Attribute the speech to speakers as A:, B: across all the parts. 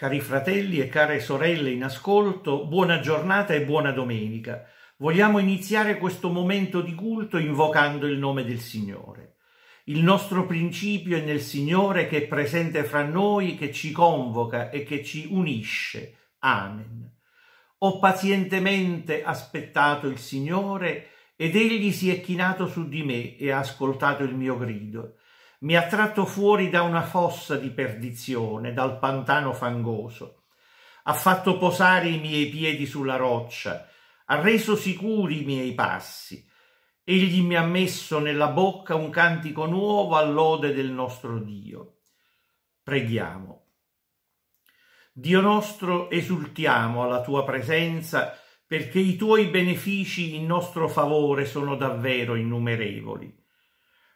A: Cari fratelli e care sorelle in ascolto, buona giornata e buona domenica. Vogliamo iniziare questo momento di culto invocando il nome del Signore. Il nostro principio è nel Signore che è presente fra noi, che ci convoca e che ci unisce. Amen. Ho pazientemente aspettato il Signore ed egli si è chinato su di me e ha ascoltato il mio grido mi ha tratto fuori da una fossa di perdizione, dal pantano fangoso, ha fatto posare i miei piedi sulla roccia, ha reso sicuri i miei passi, egli mi ha messo nella bocca un cantico nuovo all'ode del nostro Dio. Preghiamo. Dio nostro, esultiamo alla tua presenza, perché i tuoi benefici in nostro favore sono davvero innumerevoli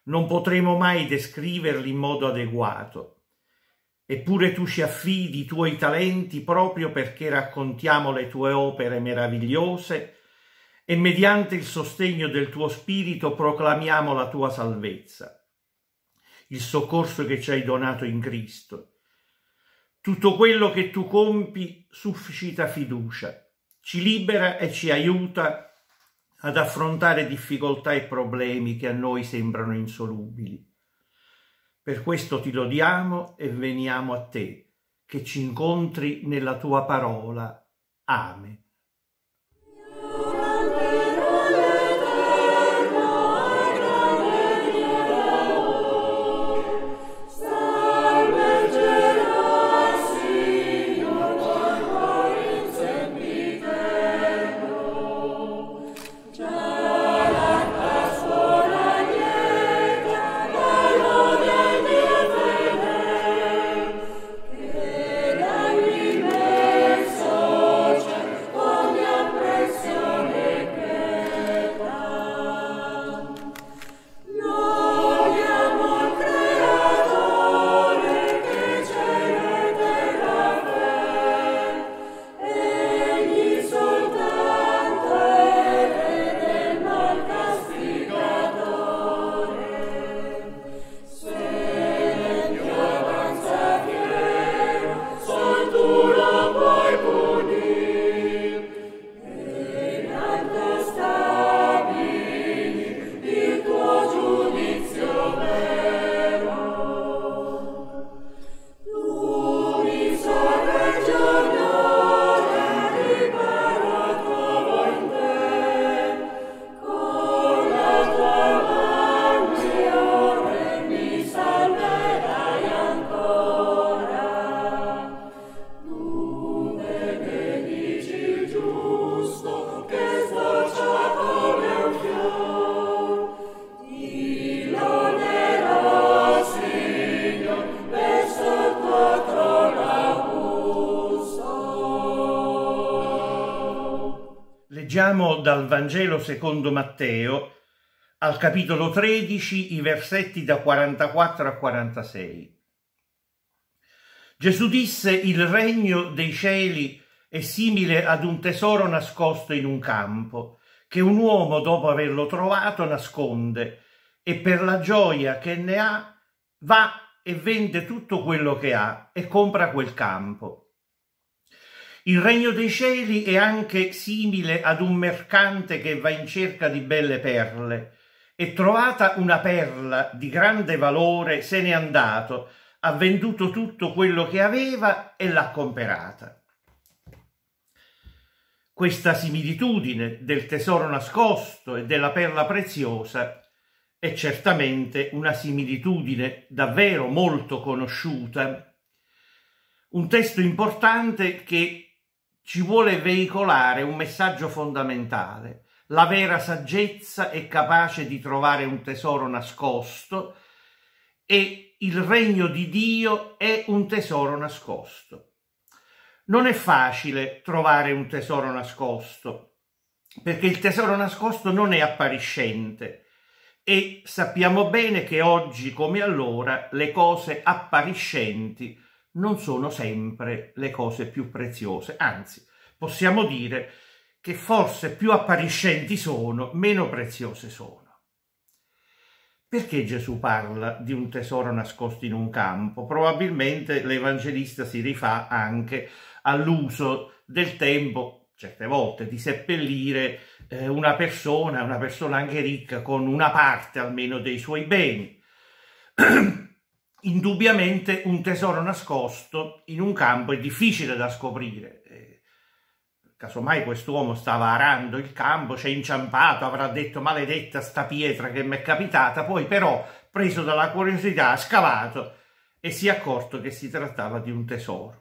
A: non potremo mai descriverli in modo adeguato. Eppure tu ci affidi i tuoi talenti proprio perché raccontiamo le tue opere meravigliose e mediante il sostegno del tuo spirito proclamiamo la tua salvezza, il soccorso che ci hai donato in Cristo. Tutto quello che tu compi suscita fiducia, ci libera e ci aiuta ad affrontare difficoltà e problemi che a noi sembrano insolubili. Per questo ti lodiamo e veniamo a te, che ci incontri nella tua parola. Amen. Leggiamo dal Vangelo secondo Matteo, al capitolo 13, i versetti da 44 a 46. Gesù disse il regno dei cieli è simile ad un tesoro nascosto in un campo, che un uomo dopo averlo trovato nasconde e per la gioia che ne ha va e vende tutto quello che ha e compra quel campo. Il regno dei cieli è anche simile ad un mercante che va in cerca di belle perle e trovata una perla di grande valore se n'è andato, ha venduto tutto quello che aveva e l'ha comperata. Questa similitudine del tesoro nascosto e della perla preziosa è certamente una similitudine davvero molto conosciuta un testo importante che ci vuole veicolare un messaggio fondamentale, la vera saggezza è capace di trovare un tesoro nascosto e il regno di Dio è un tesoro nascosto. Non è facile trovare un tesoro nascosto, perché il tesoro nascosto non è appariscente e sappiamo bene che oggi come allora le cose appariscenti non sono sempre le cose più preziose, anzi possiamo dire che forse più appariscenti sono, meno preziose sono. Perché Gesù parla di un tesoro nascosto in un campo? Probabilmente l'Evangelista si rifà anche all'uso del tempo, certe volte, di seppellire eh, una persona, una persona anche ricca, con una parte almeno dei suoi beni. indubbiamente un tesoro nascosto in un campo è difficile da scoprire. casomai quest'uomo stava arando il campo, c'è inciampato, avrà detto maledetta sta pietra che mi è capitata, poi però, preso dalla curiosità, ha scavato e si è accorto che si trattava di un tesoro.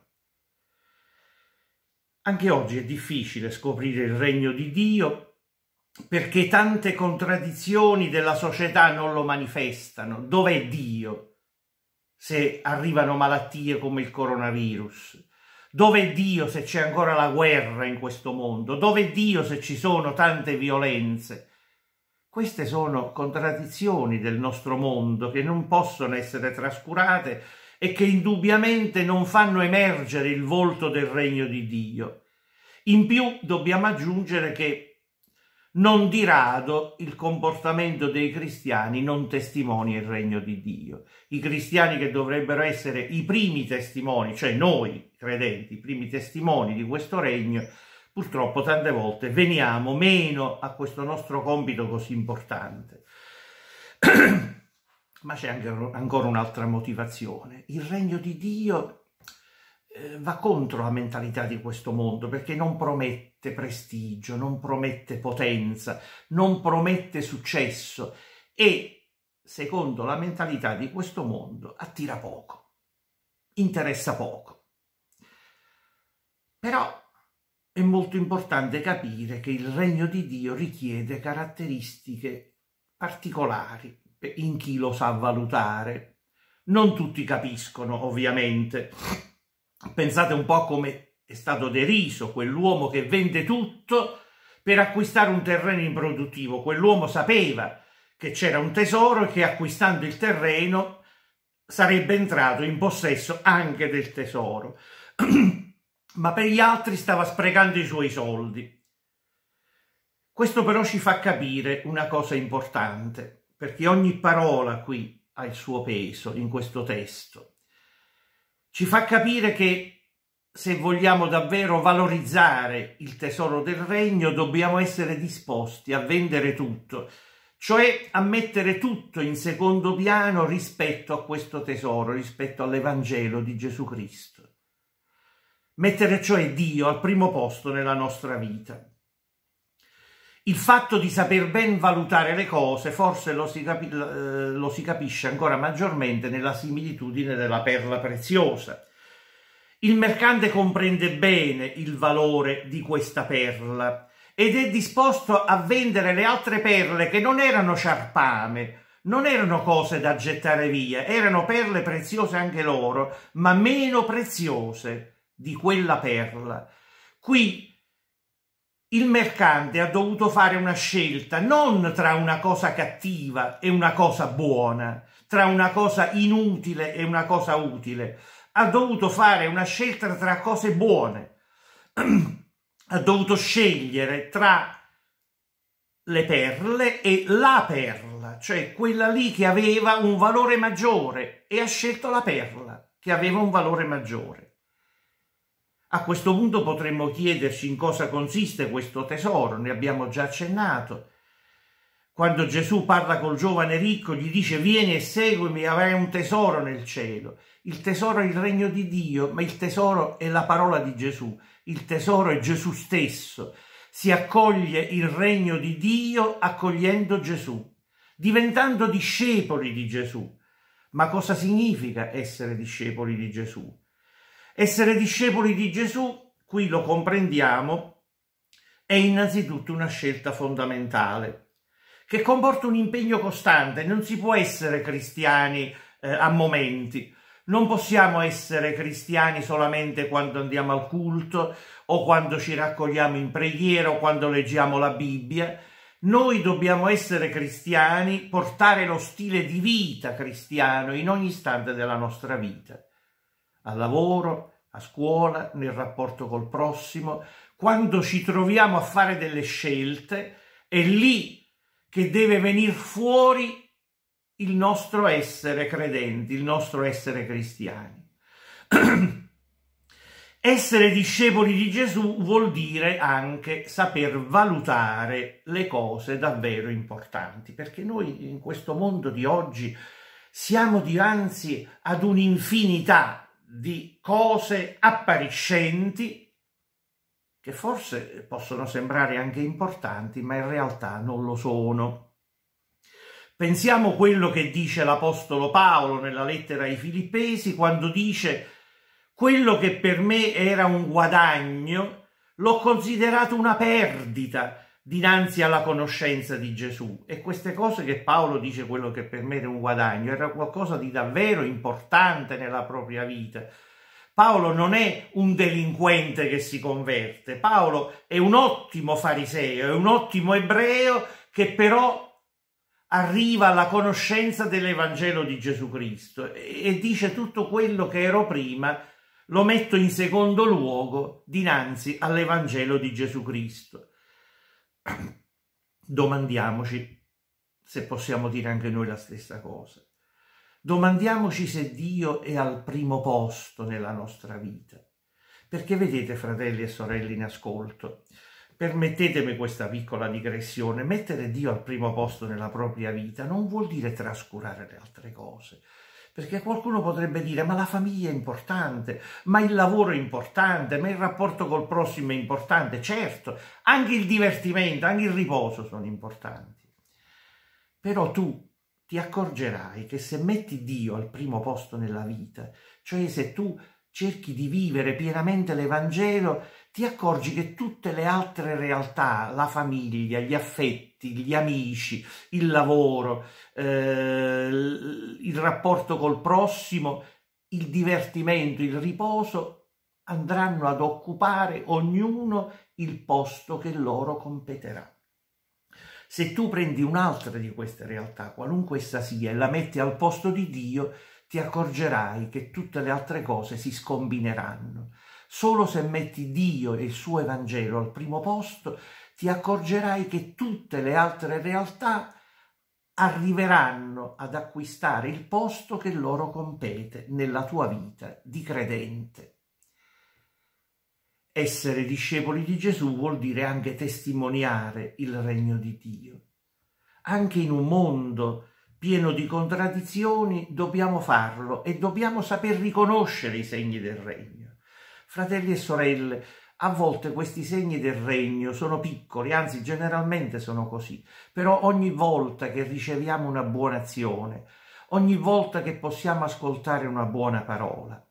A: Anche oggi è difficile scoprire il regno di Dio perché tante contraddizioni della società non lo manifestano. Dov'è Dio? se arrivano malattie come il coronavirus? Dov'è Dio se c'è ancora la guerra in questo mondo? Dove Dio se ci sono tante violenze? Queste sono contraddizioni del nostro mondo che non possono essere trascurate e che indubbiamente non fanno emergere il volto del regno di Dio. In più dobbiamo aggiungere che non di rado il comportamento dei cristiani non testimonia il regno di Dio. I cristiani che dovrebbero essere i primi testimoni, cioè noi credenti, i primi testimoni di questo regno, purtroppo tante volte veniamo meno a questo nostro compito così importante. Ma c'è anche, ancora un'altra motivazione. Il regno di Dio eh, va contro la mentalità di questo mondo perché non promette prestigio, non promette potenza, non promette successo e, secondo la mentalità di questo mondo, attira poco, interessa poco. Però è molto importante capire che il regno di Dio richiede caratteristiche particolari in chi lo sa valutare. Non tutti capiscono, ovviamente Pensate un po' come è stato deriso quell'uomo che vende tutto per acquistare un terreno improduttivo. Quell'uomo sapeva che c'era un tesoro e che acquistando il terreno sarebbe entrato in possesso anche del tesoro. Ma per gli altri stava sprecando i suoi soldi. Questo però ci fa capire una cosa importante, perché ogni parola qui ha il suo peso in questo testo ci fa capire che se vogliamo davvero valorizzare il tesoro del regno dobbiamo essere disposti a vendere tutto, cioè a mettere tutto in secondo piano rispetto a questo tesoro, rispetto all'Evangelo di Gesù Cristo. Mettere cioè Dio al primo posto nella nostra vita il fatto di saper ben valutare le cose forse lo si, capi eh, lo si capisce ancora maggiormente nella similitudine della perla preziosa. Il mercante comprende bene il valore di questa perla ed è disposto a vendere le altre perle che non erano sciarpame, non erano cose da gettare via, erano perle preziose anche loro, ma meno preziose di quella perla. Qui il mercante ha dovuto fare una scelta non tra una cosa cattiva e una cosa buona, tra una cosa inutile e una cosa utile, ha dovuto fare una scelta tra cose buone, ha dovuto scegliere tra le perle e la perla, cioè quella lì che aveva un valore maggiore e ha scelto la perla che aveva un valore maggiore. A questo punto potremmo chiederci in cosa consiste questo tesoro, ne abbiamo già accennato. Quando Gesù parla col giovane ricco, gli dice vieni e seguimi, avrai un tesoro nel cielo. Il tesoro è il regno di Dio, ma il tesoro è la parola di Gesù, il tesoro è Gesù stesso. Si accoglie il regno di Dio accogliendo Gesù, diventando discepoli di Gesù. Ma cosa significa essere discepoli di Gesù? Essere discepoli di Gesù, qui lo comprendiamo, è innanzitutto una scelta fondamentale che comporta un impegno costante. Non si può essere cristiani eh, a momenti. Non possiamo essere cristiani solamente quando andiamo al culto o quando ci raccogliamo in preghiera o quando leggiamo la Bibbia. Noi dobbiamo essere cristiani, portare lo stile di vita cristiano in ogni istante della nostra vita al lavoro, a scuola, nel rapporto col prossimo, quando ci troviamo a fare delle scelte, è lì che deve venire fuori il nostro essere credenti, il nostro essere cristiani. essere discepoli di Gesù vuol dire anche saper valutare le cose davvero importanti, perché noi in questo mondo di oggi siamo dinanzi ad un'infinità di cose appariscenti che forse possono sembrare anche importanti, ma in realtà non lo sono. Pensiamo quello che dice l'Apostolo Paolo nella lettera ai Filippesi quando dice quello che per me era un guadagno l'ho considerato una perdita dinanzi alla conoscenza di Gesù e queste cose che Paolo dice quello che per me era un guadagno era qualcosa di davvero importante nella propria vita. Paolo non è un delinquente che si converte, Paolo è un ottimo fariseo, è un ottimo ebreo che però arriva alla conoscenza dell'Evangelo di Gesù Cristo e dice tutto quello che ero prima lo metto in secondo luogo dinanzi all'Evangelo di Gesù Cristo. domandiamoci se possiamo dire anche noi la stessa cosa. Domandiamoci se Dio è al primo posto nella nostra vita. Perché vedete, fratelli e sorelle in ascolto, permettetemi questa piccola digressione, mettere Dio al primo posto nella propria vita non vuol dire trascurare le altre cose, perché qualcuno potrebbe dire ma la famiglia è importante, ma il lavoro è importante, ma il rapporto col prossimo è importante. Certo, anche il divertimento, anche il riposo sono importanti. Però tu ti accorgerai che se metti Dio al primo posto nella vita, cioè se tu cerchi di vivere pienamente l'Evangelo, ti accorgi che tutte le altre realtà, la famiglia, gli affetti, gli amici, il lavoro, eh, il rapporto col prossimo, il divertimento, il riposo, andranno ad occupare ognuno il posto che loro competerà. Se tu prendi un'altra di queste realtà, qualunque essa sia, e la metti al posto di Dio, ti accorgerai che tutte le altre cose si scombineranno. Solo se metti Dio e il suo Evangelo al primo posto, ti accorgerai che tutte le altre realtà arriveranno ad acquistare il posto che loro compete nella tua vita di credente. Essere discepoli di Gesù vuol dire anche testimoniare il regno di Dio. Anche in un mondo pieno di contraddizioni, dobbiamo farlo e dobbiamo saper riconoscere i segni del regno. Fratelli e sorelle, a volte questi segni del regno sono piccoli, anzi generalmente sono così, però ogni volta che riceviamo una buona azione, ogni volta che possiamo ascoltare una buona parola,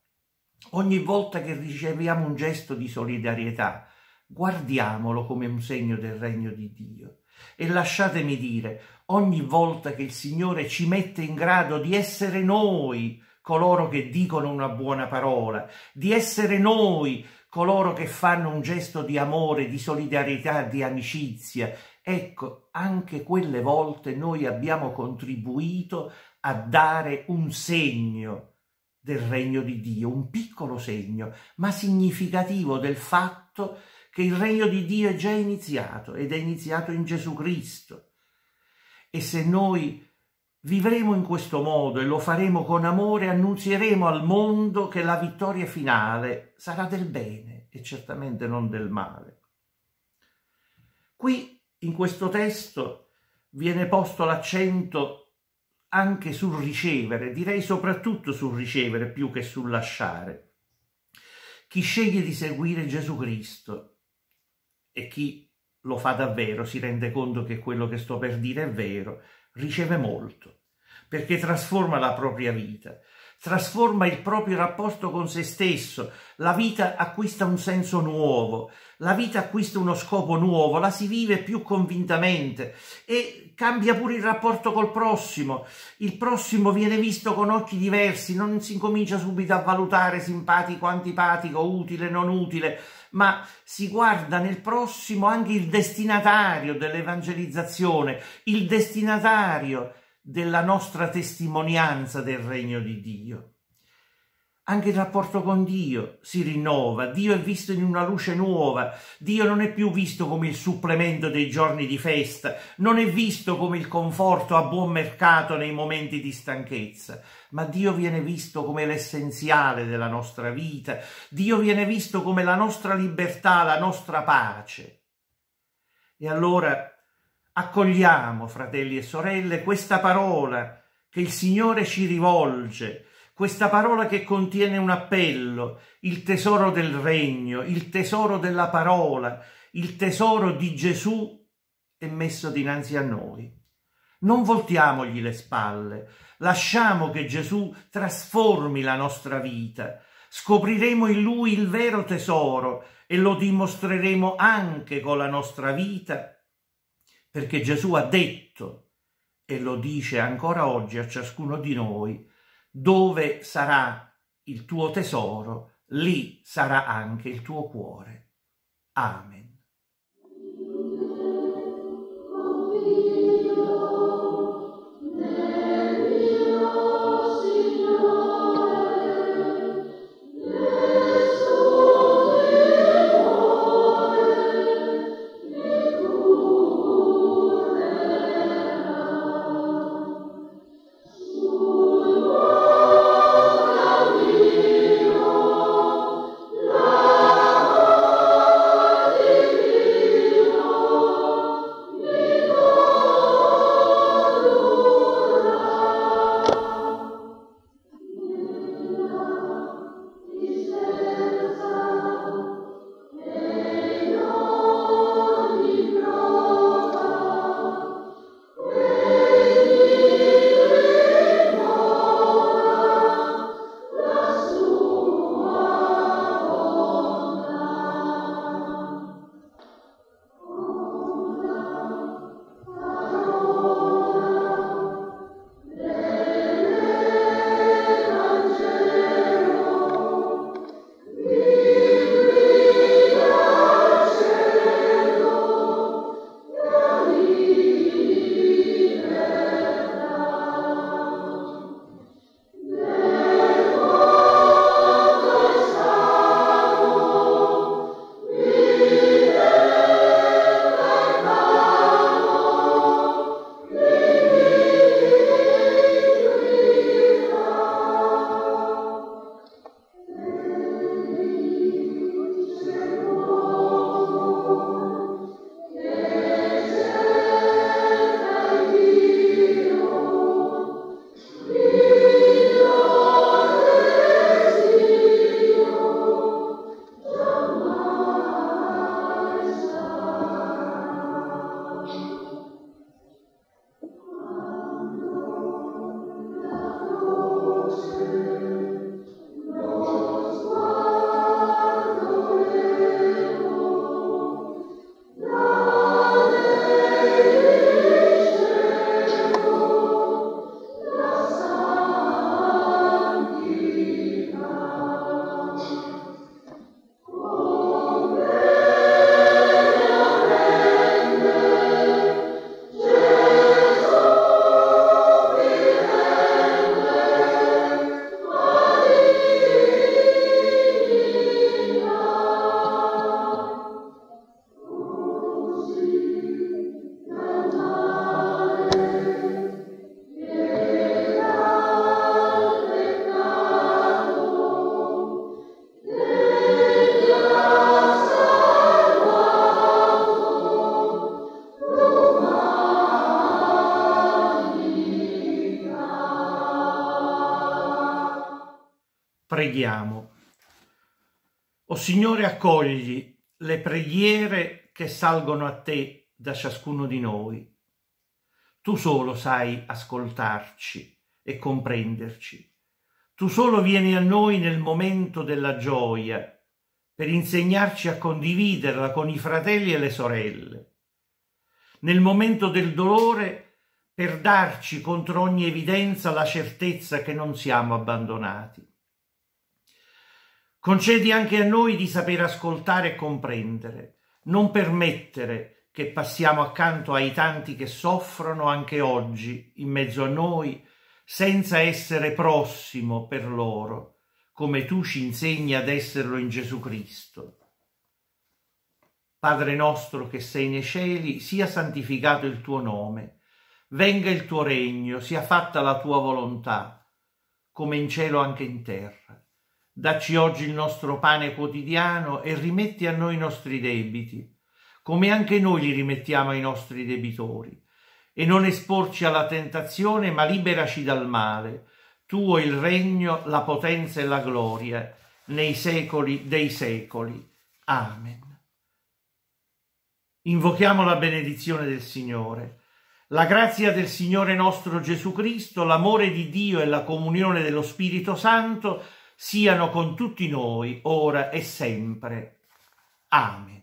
A: ogni volta che riceviamo un gesto di solidarietà, guardiamolo come un segno del regno di Dio. E lasciatemi dire, ogni volta che il Signore ci mette in grado di essere noi coloro che dicono una buona parola, di essere noi coloro che fanno un gesto di amore, di solidarietà, di amicizia, ecco, anche quelle volte noi abbiamo contribuito a dare un segno del regno di Dio, un piccolo segno, ma significativo del fatto che che il regno di Dio è già iniziato ed è iniziato in Gesù Cristo. E se noi vivremo in questo modo e lo faremo con amore, annunzieremo al mondo che la vittoria finale sarà del bene e certamente non del male. Qui in questo testo viene posto l'accento anche sul ricevere, direi soprattutto sul ricevere più che sul lasciare. Chi sceglie di seguire Gesù Cristo e chi lo fa davvero si rende conto che quello che sto per dire è vero, riceve molto, perché trasforma la propria vita, trasforma il proprio rapporto con se stesso, la vita acquista un senso nuovo, la vita acquista uno scopo nuovo, la si vive più convintamente e cambia pure il rapporto col prossimo. Il prossimo viene visto con occhi diversi, non si comincia subito a valutare simpatico, antipatico, utile, non utile, ma si guarda nel prossimo anche il destinatario dell'evangelizzazione, il destinatario della nostra testimonianza del regno di Dio. Anche il rapporto con Dio si rinnova, Dio è visto in una luce nuova, Dio non è più visto come il supplemento dei giorni di festa, non è visto come il conforto a buon mercato nei momenti di stanchezza, ma Dio viene visto come l'essenziale della nostra vita, Dio viene visto come la nostra libertà, la nostra pace. E allora accogliamo, fratelli e sorelle, questa parola che il Signore ci rivolge, questa parola che contiene un appello, il tesoro del regno, il tesoro della parola, il tesoro di Gesù è messo dinanzi a noi. Non voltiamogli le spalle, lasciamo che Gesù trasformi la nostra vita. Scopriremo in Lui il vero tesoro e lo dimostreremo anche con la nostra vita, perché Gesù ha detto, e lo dice ancora oggi a ciascuno di noi, dove sarà il tuo tesoro, lì sarà anche il tuo cuore. Amen. preghiamo. O Signore, accogli le preghiere che salgono a te da ciascuno di noi. Tu solo sai ascoltarci e comprenderci. Tu solo vieni a noi nel momento della gioia per insegnarci a condividerla con i fratelli e le sorelle. Nel momento del dolore per darci contro ogni evidenza la certezza che non siamo abbandonati. Concedi anche a noi di saper ascoltare e comprendere, non permettere che passiamo accanto ai tanti che soffrono anche oggi in mezzo a noi senza essere prossimo per loro, come tu ci insegni ad esserlo in Gesù Cristo. Padre nostro che sei nei cieli, sia santificato il tuo nome, venga il tuo regno, sia fatta la tua volontà, come in cielo anche in terra. Dacci oggi il nostro pane quotidiano e rimetti a noi i nostri debiti, come anche noi li rimettiamo ai nostri debitori. E non esporci alla tentazione, ma liberaci dal male. Tuo il regno, la potenza e la gloria, nei secoli dei secoli. Amen. Invochiamo la benedizione del Signore. La grazia del Signore nostro Gesù Cristo, l'amore di Dio e la comunione dello Spirito Santo siano con tutti noi, ora e sempre. Amen.